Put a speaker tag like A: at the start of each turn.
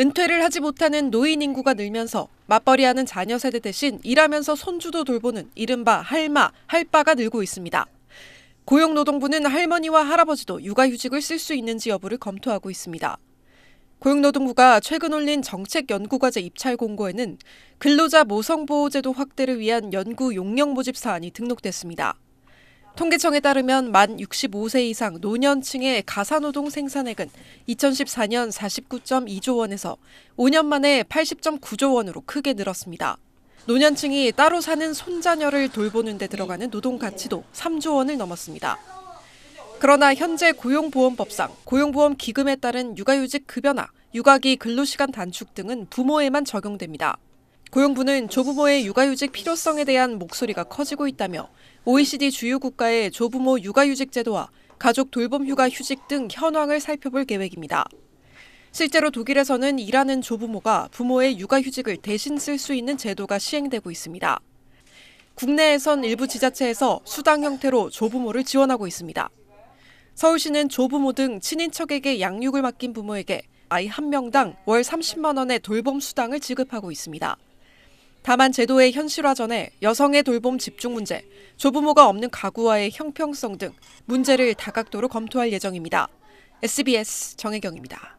A: 은퇴를 하지 못하는 노인 인구가 늘면서 맞벌이하는 자녀 세대 대신 일하면서 손주도 돌보는 이른바 할마, 할바가 늘고 있습니다. 고용노동부는 할머니와 할아버지도 육아휴직을 쓸 수 있는지 여부를 검토하고 있습니다. 고용노동부가 최근 올린 정책연구과제 입찰 공고에는 근로자 모성보호제도 확대를 위한 연구 용역 모집 사안이 등록됐습니다. 통계청에 따르면 만 65세 이상 노년층의 가사노동 생산액은 2014년 49.2조 원에서 5년 만에 80.9조 원으로 크게 늘었습니다. 노년층이 따로 사는 손자녀를 돌보는 데 들어가는 노동 가치도 3조 원을 넘었습니다. 그러나 현재 고용보험법상 고용보험 기금에 따른 육아휴직 급여나 육아기 근로시간 단축 등은 부모에만 적용됩니다. 고용부는 조부모의 육아휴직 필요성에 대한 목소리가 커지고 있다며 OECD 주요 국가의 조부모 육아휴직 제도와 가족 돌봄 휴가 휴직 등 현황을 살펴볼 계획입니다. 실제로 독일에서는 일하는 조부모가 부모의 육아휴직을 대신 쓸 수 있는 제도가 시행되고 있습니다. 국내에선 일부 지자체에서 수당 형태로 조부모를 지원하고 있습니다. 서울시는 조부모 등 친인척에게 양육을 맡긴 부모에게 아이 한 명당 월 30만 원의 돌봄 수당을 지급하고 있습니다. 다만 제도의 현실화 전에 여성의 돌봄 집중 문제, 조부모가 없는 가구와의 형평성 등 문제를 다각도로 검토할 예정입니다. SBS 정혜경입니다.